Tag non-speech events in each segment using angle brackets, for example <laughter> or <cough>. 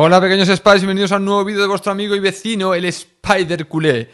Hola pequeños Spies, bienvenidos a un nuevo vídeo de vuestro amigo y vecino, el Spider Culé.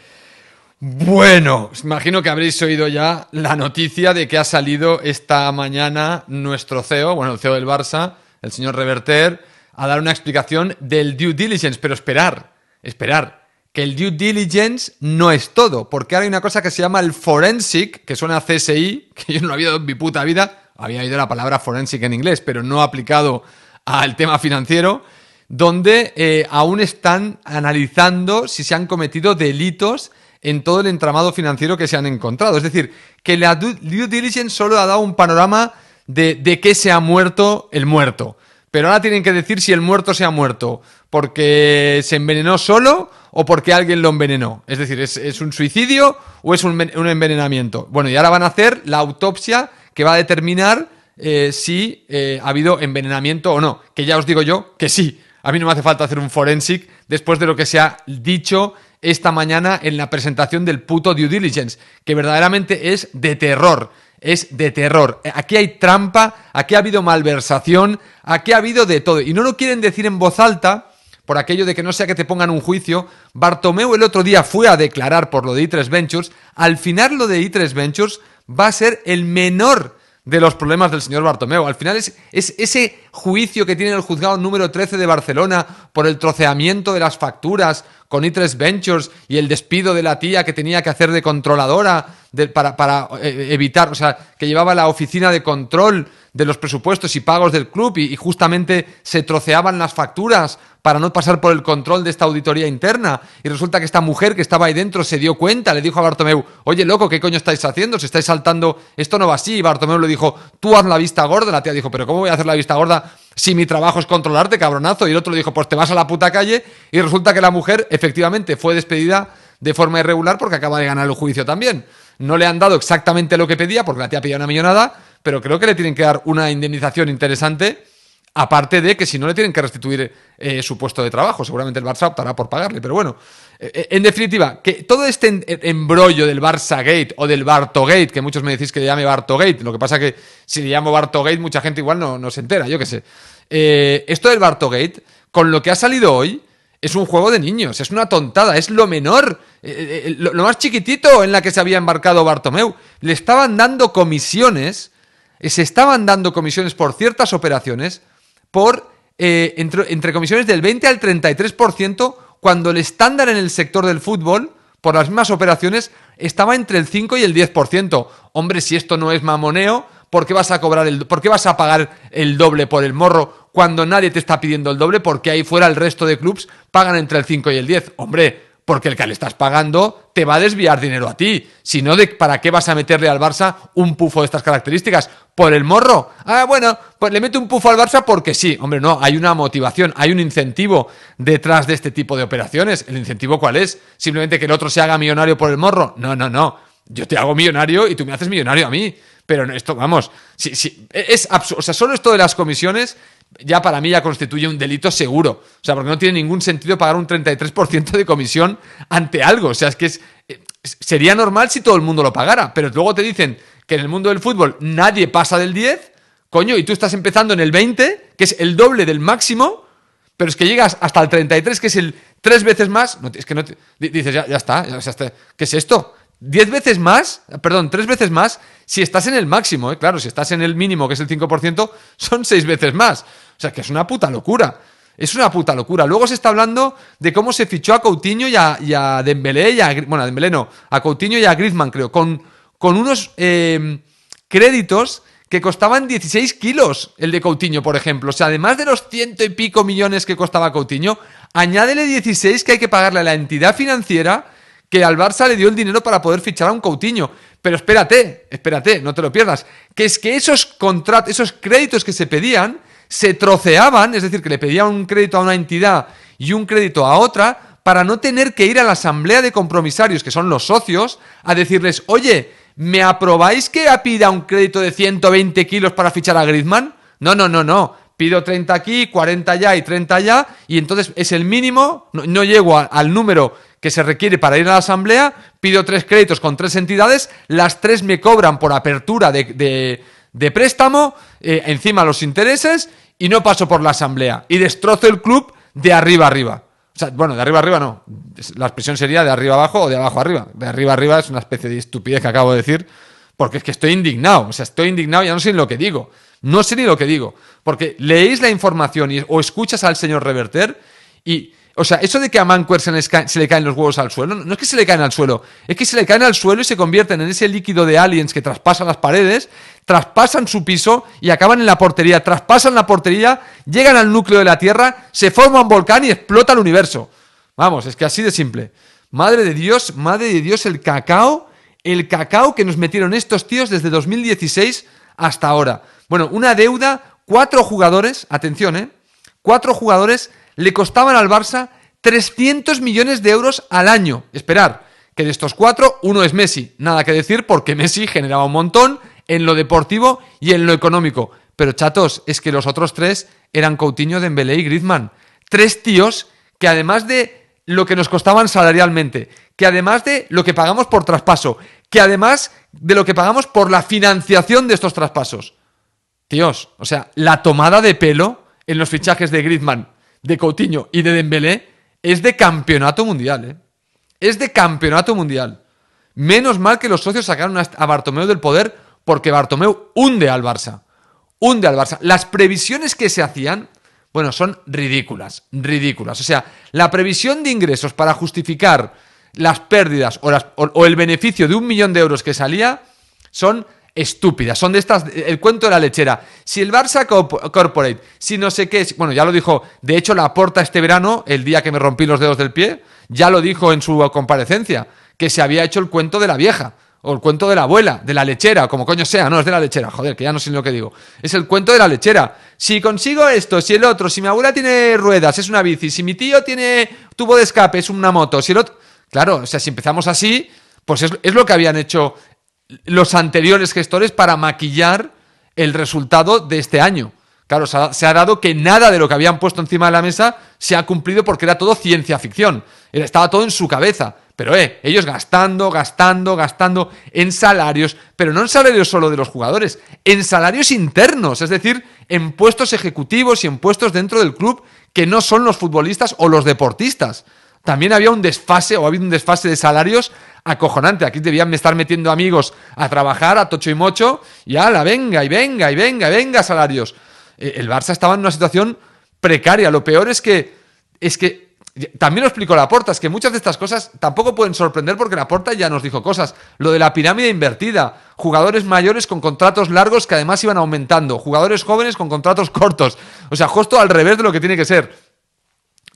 Bueno, os imagino que habréis oído ya la noticia de que ha salido esta mañana nuestro CEO, bueno, el CEO del Barça, el señor Reverter, a dar una explicación del due diligence. Pero esperar, esperar, que el due diligence no es todo, porque ahora hay una cosa que se llama el forensic, que suena a CSI, <laughs> que yo no había oído en mi puta vida, había oído la palabra forensic en inglés, pero no aplicado al tema financiero donde eh, aún están analizando si se han cometido delitos en todo el entramado financiero que se han encontrado. Es decir, que la due diligence solo ha dado un panorama de, de qué se ha muerto el muerto. Pero ahora tienen que decir si el muerto se ha muerto porque se envenenó solo o porque alguien lo envenenó. Es decir, ¿es, un suicidio o es un, envenenamiento? Bueno, y ahora van a hacer la autopsia que va a determinar eh, si eh, ha habido envenenamiento o no. Que ya os digo yo que sí, a mí no me hace falta hacer un forensic después de lo que se ha dicho esta mañana en la presentación del puto due diligence, que verdaderamente es de terror. Es de terror. Eh, aquí hay trampa, aquí ha habido malversación, aquí ha habido de todo. Y no lo quieren decir en voz alta por aquello de que no sea que te pongan un juicio. Bartomeu el otro día fue a declarar por lo de i3 Ventures. Al final lo de i3 Ventures va a ser el menor de los problemas del señor Bartomeu. Al final es, es, ese juicio que tiene el juzgado número 13 de Barcelona por el troceamiento de las facturas con Itres Ventures y el despido de la tía que tenía que hacer de controladora para, para eh, eh, evitar, o sea, que llevaba la oficina de control de los presupuestos y pagos del club y justamente se troceaban las facturas para no pasar por el control de esta auditoría interna. Y resulta que esta mujer que estaba ahí dentro se dio cuenta, le dijo a Bartomeu, oye loco, ¿qué coño estáis haciendo? Si estáis saltando, esto no va así. Y Bartomeu le dijo, tú haz la vista gorda. La tía dijo, pero ¿cómo voy a hacer la vista gorda si mi trabajo es controlarte, cabronazo? Y el otro le dijo, pues te vas a la puta calle. Y resulta que la mujer efectivamente fue despedida de forma irregular porque acaba de ganar el juicio también. No le han dado exactamente lo que pedía porque la tía pidió una millonada, pero creo que le tienen que dar una indemnización interesante Aparte de que si no le tienen que restituir eh, su puesto de trabajo, seguramente el Barça optará por pagarle. Pero bueno, eh, eh, en definitiva, que todo este embrollo del Barça Gate o del Bartogate, que muchos me decís que le llame Bartogate, lo que pasa que si le llamo Bartogate mucha gente igual no, no se entera, yo qué sé. esto del Bartogate, con lo que ha salido hoy, es un juego de niños, es una tontada, es lo menor, lo, más chiquitito en la que se había embarcado Bartomeu. Le estaban dando comisiones, se estaban dando comisiones por ciertas operaciones por, eh, entre, comisiones del 20 al 33%, cuando el estándar en el sector del fútbol, por las mismas operaciones, estaba entre el 5 y el 10%. Hombre, si esto no es mamoneo, ¿por qué vas a, cobrar el, ¿por qué vas a pagar el doble por el morro cuando nadie te está pidiendo el doble? Porque ahí fuera el resto de clubs pagan entre el 5 y el 10. Hombre, porque el que le estás pagando te va a desviar dinero a ti. Si no, ¿para qué vas a meterle al Barça un pufo de estas características? por el morro. Ah, bueno, pues le mete un pufo al Barça porque sí. Hombre, no, hay una motivación, hay un incentivo detrás de este tipo de operaciones. ¿El incentivo cuál es? ¿Simplemente que el otro se haga millonario por el morro? No, no, no. Yo te hago millonario y tú me haces millonario a mí. Pero esto, vamos, sí, sí, es absurdo. O sea, solo esto de las comisiones ya para mí ya constituye un delito seguro. O sea, porque no tiene ningún sentido pagar un 33% de comisión ante algo. O sea, es que eh, sería normal si todo el mundo lo pagara, pero luego te dicen, que en el mundo del fútbol nadie pasa del 10, coño, y tú estás empezando en el 20, que es el doble del máximo, pero es que llegas hasta el 33, que es el tres veces más. es que no te, dices, ya, ya está, ya, ¿Qué es esto? 10 veces más, perdón, tres veces más, si estás en el máximo, ¿eh? claro, si estás en el mínimo, que es el 5%, son seis veces más. O sea, que es una puta locura. Es una puta locura. Luego se está hablando de cómo se fichó a Coutinho y a, Dembélé, y a, bueno, a Dembélé no, a Coutinho y a Griezmann, creo, con con unos eh, créditos que costaban 16 kilos el de Coutinho, por ejemplo. O sea, además de los ciento y pico millones que costaba Coutinho, añádele 16 que hay que pagarle a la entidad financiera que al Barça le dio el dinero para poder fichar a un Coutinho. Pero espérate, espérate, no te lo pierdas. Que es que esos contratos, esos créditos que se pedían, se troceaban, es decir, que le pedían un crédito a una entidad y un crédito a otra, para no tener que ir a la asamblea de compromisarios, que son los socios, a decirles, oye, ¿Me aprobáis que pida un crédito de 120 kilos para fichar a Griezmann? No, no, no, no. Pido 30 aquí, 40 allá y 30 allá, y entonces es el mínimo, no, llego al número que se requiere para ir a la asamblea, pido tres créditos con tres entidades, las tres me cobran por apertura de, préstamo, eh, encima los intereses, y no paso por la asamblea. Y destrozo el club de arriba arriba. O sea, bueno, de arriba arriba no. La expresión sería de arriba abajo o de abajo arriba. De arriba arriba es una especie de estupidez que acabo de decir, porque es que estoy indignado. O sea, estoy indignado, ya no sé ni lo que digo. No sé ni lo que digo. Porque leéis la información o escuchas al señor Reverter y. O sea, eso de que a Manquers se, le caen los huevos al suelo, no, es que se le caen al suelo, es que se le caen al suelo y se convierten en ese líquido de aliens que traspasan las paredes traspasan su piso y acaban en la portería. Traspasan la portería, llegan al núcleo de la Tierra, se forma un volcán y explota el universo. Vamos, es que así de simple. Madre de Dios, madre de Dios, el cacao, el cacao que nos metieron estos tíos desde 2016 hasta ahora. Bueno, una deuda, cuatro jugadores, atención, ¿eh? Cuatro jugadores le costaban al Barça 300 millones de euros al año. Esperar, que de estos cuatro, uno es Messi. Nada que decir porque Messi generaba un montón, en lo deportivo y en lo económico. Pero chatos, es que los otros tres eran Coutinho, Dembélé y Griezmann. Tres tíos que además de lo que nos costaban salarialmente, que además de lo que pagamos por traspaso, que además de lo que pagamos por la financiación de estos traspasos. Tíos, o sea, la tomada de pelo en los fichajes de Griezmann, de Coutinho y de Dembélé es de campeonato mundial, ¿eh? Es de campeonato mundial. Menos mal que los socios sacaron a Bartomeu del poder porque Bartomeu hunde al Barça. Hunde al Barça. Las previsiones que se hacían, bueno, son ridículas, ridículas. O sea, la previsión de ingresos para justificar las pérdidas o, el beneficio de un millón de euros que salía son estúpidas. Son de estas, el cuento de la lechera. Si el Barça Corporate, si no sé qué, bueno, ya lo dijo, de hecho la aporta este verano, el día que me rompí los dedos del pie, ya lo dijo en su comparecencia, que se había hecho el cuento de la vieja. O el cuento de la abuela, de la lechera, como coño sea, no, es de la lechera, joder, que ya no sé lo que digo. Es el cuento de la lechera. Si consigo esto, si el otro, si mi abuela tiene ruedas, es una bici, si mi tío tiene tubo de escape, es una moto, si el otro... Claro, o sea, si empezamos así, pues es, lo que habían hecho los anteriores gestores para maquillar el resultado de este año. Claro, se ha, dado que nada de lo que habían puesto encima de la mesa se ha cumplido porque era todo ciencia ficción. Estaba todo en su cabeza. Pero eh, ellos gastando, gastando, gastando en salarios, pero no en salarios solo de los jugadores, en salarios internos, es decir, en puestos ejecutivos y en puestos dentro del club que no son los futbolistas o los deportistas. También había un desfase o ha habido un desfase de salarios acojonante. Aquí debían estar metiendo amigos a trabajar a tocho y mocho y ala, venga y venga y venga y venga salarios. Eh, el Barça estaba en una situación precaria. Lo peor es que es que también lo explicó porta, es que muchas de estas cosas tampoco pueden sorprender porque la Laporta ya nos dijo cosas. Lo de la pirámide invertida, jugadores mayores con contratos largos que además iban aumentando, jugadores jóvenes con contratos cortos. O sea, justo al revés de lo que tiene que ser.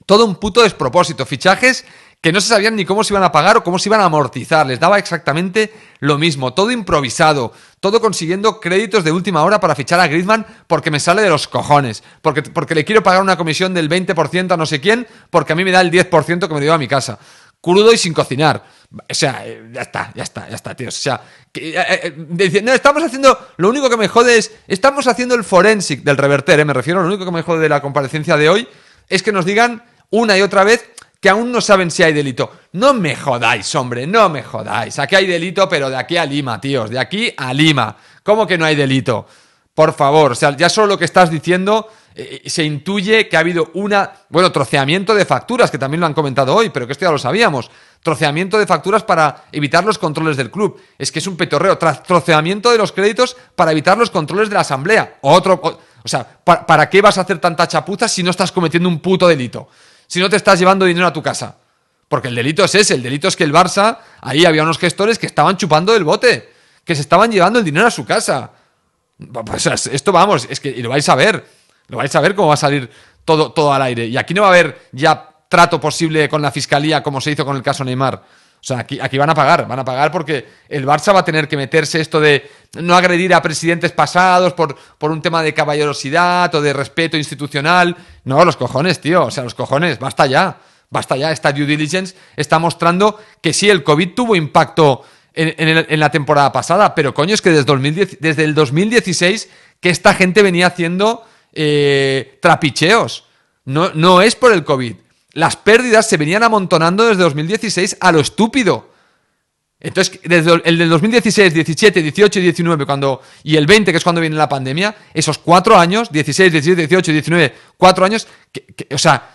Todo un puto despropósito. Fichajes que no se sabían ni cómo se iban a pagar o cómo se iban a amortizar. Les daba exactamente lo mismo, todo improvisado, todo consiguiendo créditos de última hora para fichar a Griezmann porque me sale de los cojones, porque, porque le quiero pagar una comisión del 20% a no sé quién, porque a mí me da el 10% que me dio a mi casa. Crudo y sin cocinar. O sea, eh, ya está, ya está, ya está, tío. O sea, eh, eh, no, estamos haciendo. Lo único que me jode es. Estamos haciendo el forensic del reverter, me refiero. Lo único que me jode de la comparecencia de hoy es que nos digan una y otra vez que aún no saben si hay delito. No me jodáis, hombre, no me jodáis. Aquí hay delito, pero de aquí a Lima, tíos, de aquí a Lima. ¿Cómo que no hay delito? Por favor, o sea, ya solo lo que estás diciendo eh, eh, se intuye que ha habido una, bueno, troceamiento de facturas, que también lo han comentado hoy, pero que esto ya lo sabíamos. Troceamiento de facturas para evitar los controles del club. Es que es un petorreo. Troceamiento de los créditos para evitar los controles de la asamblea. Otro, o, sea, ¿para qué vas a hacer tanta chapuza si no estás cometiendo un puto delito? si no te estás llevando dinero a tu casa. Porque el delito es ese, el delito es que el Barça, ahí había unos gestores que estaban chupando del bote, que se estaban llevando el dinero a su casa. Pues, esto vamos, es que y lo vais a ver, lo vais a ver cómo va a salir todo, todo al aire. Y aquí no va a haber ya trato posible con la fiscalía como se hizo con el caso Neymar. O sea, aquí, aquí van a pagar, van a pagar porque el Barça va a tener que meterse esto de no agredir a presidentes pasados por, por un tema de caballerosidad o de respeto institucional. No, los cojones, tío, o sea, los cojones, basta ya, basta ya. Esta due diligence está mostrando que sí, el COVID tuvo impacto en, la temporada pasada, pero coño, es que desde, el 2016 que esta gente venía haciendo eh, trapicheos. No, no es por el COVID las pérdidas se venían amontonando desde 2016 a lo estúpido. Entonces, desde el del 2016, 17, 18 y 19, cuando, y el 20, que es cuando viene la pandemia, esos cuatro años, 16, 17, 18, 19, cuatro años, o sea,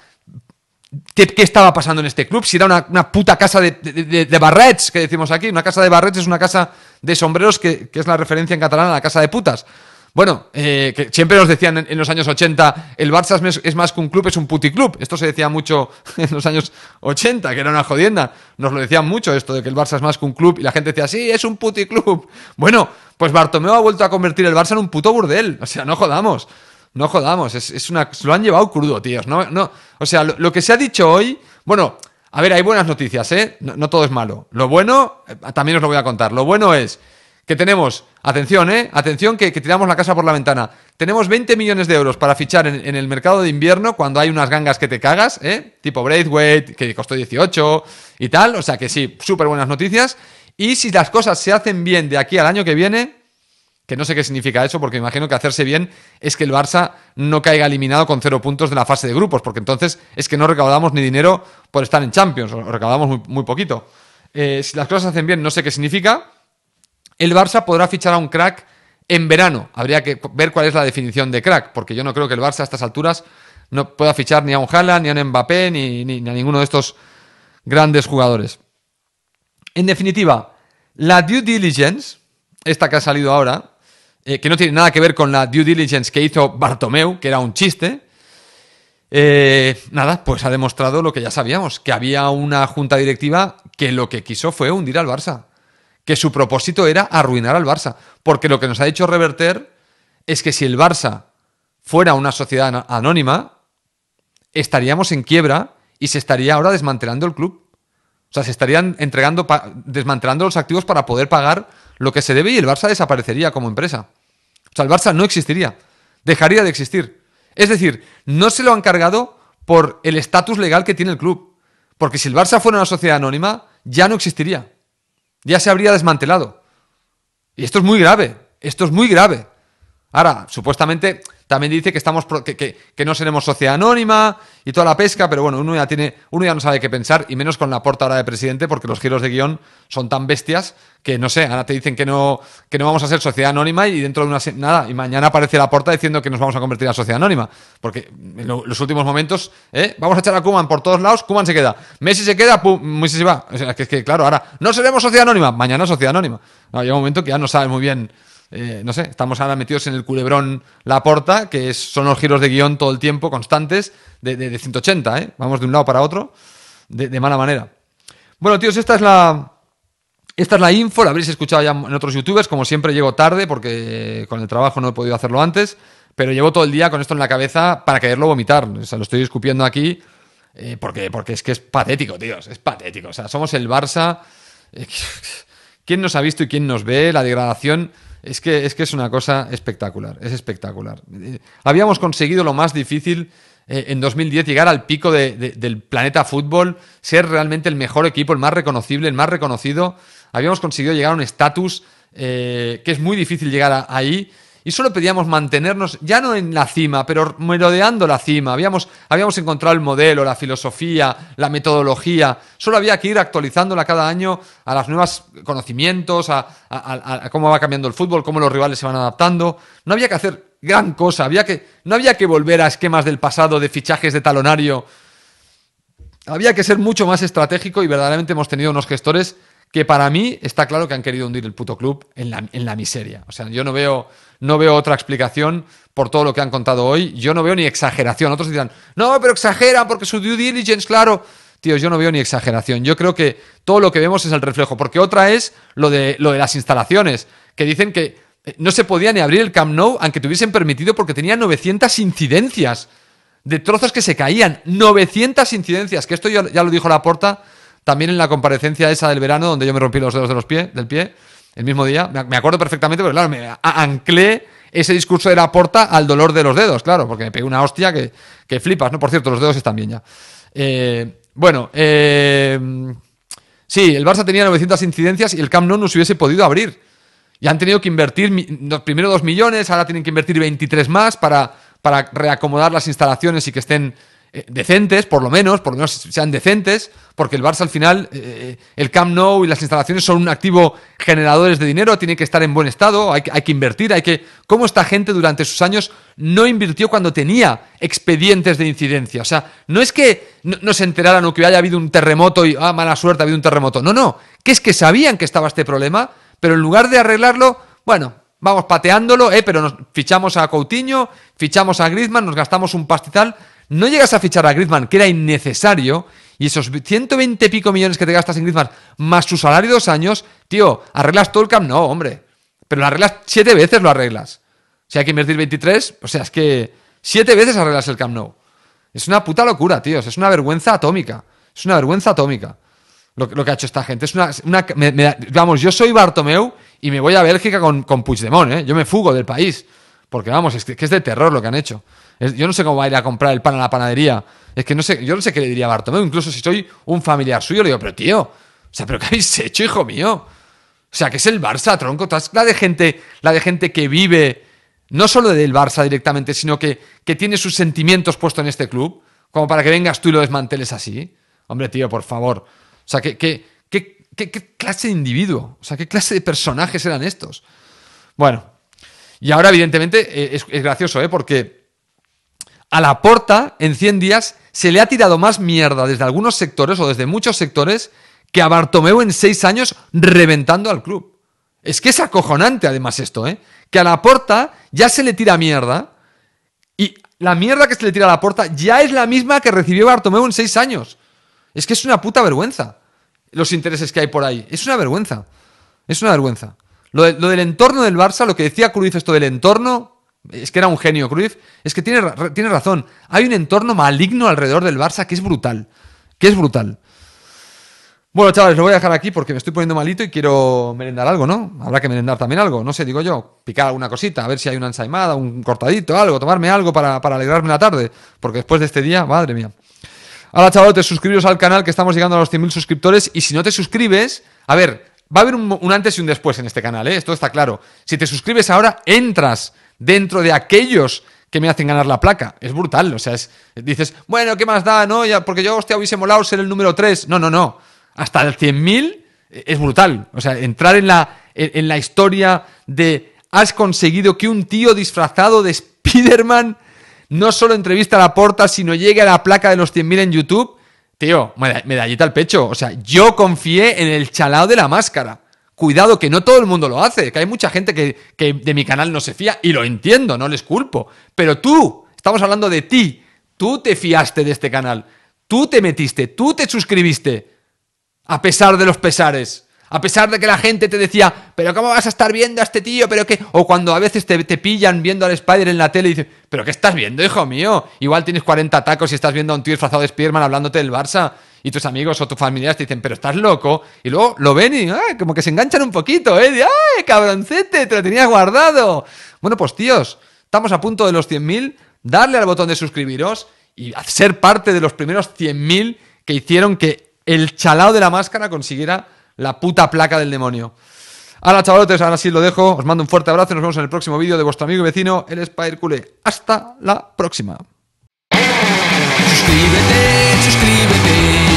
¿qué, estaba pasando en este club? Si era una, puta casa de, barrets, que decimos aquí, una casa de barrets es una casa de sombreros, que, que es la referencia en catalán a la casa de putas. Bueno, eh, que siempre nos decían en, los años 80, el Barça es, más que un club, es un club. Esto se decía mucho <laughs> en los años 80, que era una jodienda. Nos lo decían mucho esto de que el Barça es más que un club y la gente decía, sí, es un puticlub. <laughs> Bueno, pues Bartomeu ha vuelto a convertir el Barça en un puto burdel. O sea, no jodamos. No jodamos. Es, una, se lo han llevado crudo, tíos. No, no, o sea, lo, que se ha dicho hoy, bueno... A ver, hay buenas noticias, ¿eh? no todo es malo. Lo bueno, eh, también os lo voy a contar. Lo bueno es que tenemos, atención, eh, Atención que, tiramos la casa por la ventana. Tenemos 20 millones de euros para fichar en, el mercado de invierno cuando hay unas gangas que te cagas, eh, Tipo Braithwaite, que costó 18 y tal. O sea que sí, súper buenas noticias. Y si las cosas se hacen bien de aquí al año que viene, que no sé qué significa eso, porque imagino que hacerse bien es que el Barça no caiga eliminado con cero puntos de la fase de grupos, porque entonces es que no recaudamos ni dinero por estar en Champions, o recaudamos muy, poquito. Eh, si las cosas se hacen bien, no sé qué significa el Barça podrá fichar a un crack en verano. Habría que ver cuál es la definición de crack, porque yo no creo que el Barça a estas alturas no pueda fichar ni a un Haaland, ni a un Mbappé, ni, a ninguno de estos grandes jugadores. En definitiva, la due diligence, esta que ha salido ahora, eh, que no tiene nada que ver con la due diligence que hizo Bartomeu, que era un chiste, eh, nada, pues ha demostrado lo que ya sabíamos, que había una junta directiva que lo que quiso fue hundir al Barça que su propósito era arruinar al Barça. Porque lo que nos ha hecho reverter es que si el Barça fuera una sociedad anónima, estaríamos en quiebra y se estaría ahora desmantelando el club. O sea, se estarían entregando desmantelando los activos para poder pagar lo que se debe y el Barça desaparecería como empresa. O sea, el Barça no existiría, dejaría de existir. Es decir, no se lo han cargado por el estatus legal que tiene el club. Porque si el Barça fuera una sociedad anónima, ya no existiría ya se habría desmantelado. Y esto es muy grave, esto es muy grave. Ahora, supuestamente también dice que, estamos que, no seremos sociedad anónima y toda la pesca, pero bueno, uno ya, tiene, uno ya no sabe qué pensar, y menos con la porta ahora de presidente, porque los giros de guión son tan bestias que, no sé, ahora te dicen que no, que no vamos a ser sociedad anónima y dentro de una... Nada, y mañana aparece la porta diciendo que nos vamos a convertir en sociedad anónima, porque en los últimos momentos, ¿eh? vamos a echar a Kuman por todos lados, Kuman se queda, Messi se queda, Messi se va. es que, claro, ahora no seremos sociedad anónima, mañana sociedad anónima. Hay un momento que ya no sabe muy bien... Eh, no sé, estamos ahora metidos en el culebrón La Porta, que son los giros de guión todo el tiempo, constantes, de, 180, ¿eh? Vamos de un lado para otro, de, mala manera. Bueno, tíos, esta es la... Esta es la info, la habréis escuchado ya en otros youtubers, como siempre llego tarde porque con el trabajo no he podido hacerlo antes, pero llevo todo el día con esto en la cabeza para quererlo vomitar, o sea, lo estoy escupiendo aquí eh, porque, porque es que es patético, tíos, es patético, o sea, somos el Barça, eh, <laughs> ¿Quién nos ha visto y quién nos ve? La degradación es que, es que es una cosa espectacular, es espectacular. Habíamos conseguido lo más difícil eh, en 2010, llegar al pico de, del planeta fútbol, ser realmente el mejor equipo, el más reconocible, el más reconocido. Habíamos conseguido llegar a un estatus eh, que es muy difícil llegar ahí y solo pedíamos mantenernos, ya no en la cima, pero merodeando la cima. Habíamos, habíamos encontrado el modelo, la filosofía, la metodología. Solo había que ir actualizándola cada año a los nuevos conocimientos, a, cómo va cambiando el fútbol, cómo los rivales se van adaptando. No había que hacer gran cosa, había que, no había que volver a esquemas del pasado, de fichajes de talonario. Había que ser mucho más estratégico y verdaderamente hemos tenido unos gestores que para mí está claro que han querido hundir el puto club en la, en la, miseria. O sea, yo no veo, no veo otra explicación por todo lo que han contado hoy. Yo no veo ni exageración. Otros dirán, no, pero exageran porque su due diligence, claro. Tío, yo no veo ni exageración. Yo creo que todo lo que vemos es el reflejo. Porque otra es lo de, lo de las instalaciones, que dicen que eh, no se podía ni abrir el Camp Nou, aunque te hubiesen permitido, porque tenía 900 incidencias de trozos que se caían. 900 incidencias, que esto ya, ya lo dijo la porta también en la comparecencia esa del verano, donde yo me rompí los dedos de los pies, del pie, el mismo día, me acuerdo perfectamente, pero claro, me anclé ese discurso de la porta al dolor de los dedos, claro, porque me pegué una hostia que, flipas, ¿no? Por cierto, los dedos están bien ya. Eh, bueno, eh, sí, el Barça tenía 900 incidencias y el Camp Nou no se hubiese podido abrir. Y han tenido que invertir primero 2 millones, ahora tienen que invertir 23 más para, para reacomodar las instalaciones y que estén eh, decentes, por lo menos, por lo menos sean decentes, porque el Barça al final, eh, eh, el Camp Nou y las instalaciones son un activo generadores de dinero, tiene que estar en buen estado, hay, que invertir, hay que... ¿Cómo esta gente durante sus años no invirtió cuando tenía expedientes de incidencia? O sea, no es que no, se enteraran o que haya habido un terremoto y, ah, mala suerte, ha habido un terremoto. No, no, que es que sabían que estaba este problema, pero en lugar de arreglarlo, bueno, vamos pateándolo, eh, pero nos fichamos a Coutinho, fichamos a Griezmann, nos gastamos un pastizal no llegas a fichar a Griezmann, que era innecesario, y esos 120 y pico millones que te gastas en Griezmann, más su salario dos años, tío, ¿arreglas todo el camp? No, hombre. Pero lo arreglas siete veces, lo arreglas. Si hay que invertir 23, o sea, es que siete veces arreglas el Camp Nou. Es una puta locura, tío. Es una vergüenza atómica. Es una vergüenza atómica lo, que ha hecho esta gente. Es una, vamos, yo soy Bartomeu y me voy a Bélgica con, con Puigdemont, ¿eh? Yo me fugo del país. Porque, vamos, es que es de terror lo que han hecho yo no sé cómo va a ir a comprar el pan a la panadería. Es que no sé, yo no sé qué le diría a Bartomeu. Incluso si soy un familiar suyo, le digo, pero tío, o sea, ¿pero qué habéis hecho, hijo mío? O sea, que es el Barça, tronco. La de gente, la de gente que vive no solo del Barça directamente, sino que, tiene sus sentimientos puestos en este club, como para que vengas tú y lo desmanteles así. Hombre, tío, por favor. O sea, ¿qué, qué, clase de individuo? O sea, ¿qué clase de personajes eran estos? Bueno, y ahora evidentemente eh, es gracioso, ¿eh? Porque a la porta en 100 días se le ha tirado más mierda desde algunos sectores o desde muchos sectores que a Bartomeu en 6 años reventando al club. Es que es acojonante además esto, ¿eh? Que a la porta ya se le tira mierda y la mierda que se le tira a la porta ya es la misma que recibió Bartomeu en 6 años. Es que es una puta vergüenza los intereses que hay por ahí. Es una vergüenza. Es una vergüenza. Lo, lo del entorno del Barça, lo que decía Cruz, esto del entorno, es que era un genio, Cruyff. Es que tiene, razón. Hay un entorno maligno alrededor del Barça que es brutal. Que es brutal. Bueno, chavales, lo voy a dejar aquí porque me estoy poniendo malito y quiero merendar algo, ¿no? Habrá que merendar también algo, no sé, digo yo, picar alguna cosita, a ver si hay una ensaimada, un cortadito, algo, tomarme algo para, alegrarme la tarde, porque después de este día, madre mía. Ahora, chavales, suscribiros al canal que estamos llegando a los 100.000 suscriptores y si no te suscribes, a ver, va a haber un antes y un después en este canal, ¿eh? Esto está claro. Si te suscribes ahora, entras dentro de aquellos que me hacen ganar la placa. Es brutal, o sea, dices, bueno, ¿qué más da? No, porque yo, hostia, hubiese molado ser el número 3. No, no, no. Hasta el 100.000 eh, es brutal. O sea, entrar en la, en, la historia de has conseguido que un tío disfrazado de Spider-Man no solo entrevista a la porta, sino llegue a la placa de los 100.000 en YouTube. Tío, medallita al pecho. O sea, yo confié en el chalao de la máscara. Cuidado, que no todo el mundo lo hace, que hay mucha gente que, de mi canal no se fía y lo entiendo, no les culpo. Pero tú, estamos hablando de ti, tú te fiaste de este canal, tú te metiste, tú te suscribiste, a pesar de los pesares. A pesar de que la gente te decía, pero ¿cómo vas a estar viendo a este tío? Pero que. O cuando a veces te, te, pillan viendo al Spider en la tele y dicen, ¿pero qué estás viendo, hijo mío? Igual tienes 40 tacos y estás viendo a un tío disfrazado de Spiderman hablándote del Barça y tus amigos o tus familiares te dicen, pero estás loco, y luego lo ven y como que se enganchan un poquito, ¿eh? De, ¡Ay, cabroncete, te lo tenías guardado! Bueno, pues tíos, estamos a punto de los 100.000, darle al botón de suscribiros y ser parte de los primeros 100.000 que hicieron que el chalao de la máscara consiguiera la puta placa del demonio. Ahora, chavalotes, ahora sí lo dejo. Os mando un fuerte abrazo y nos vemos en el próximo vídeo de vuestro amigo y vecino, el Spider Cule. Hasta la próxima. Suscríbete, suscríbete.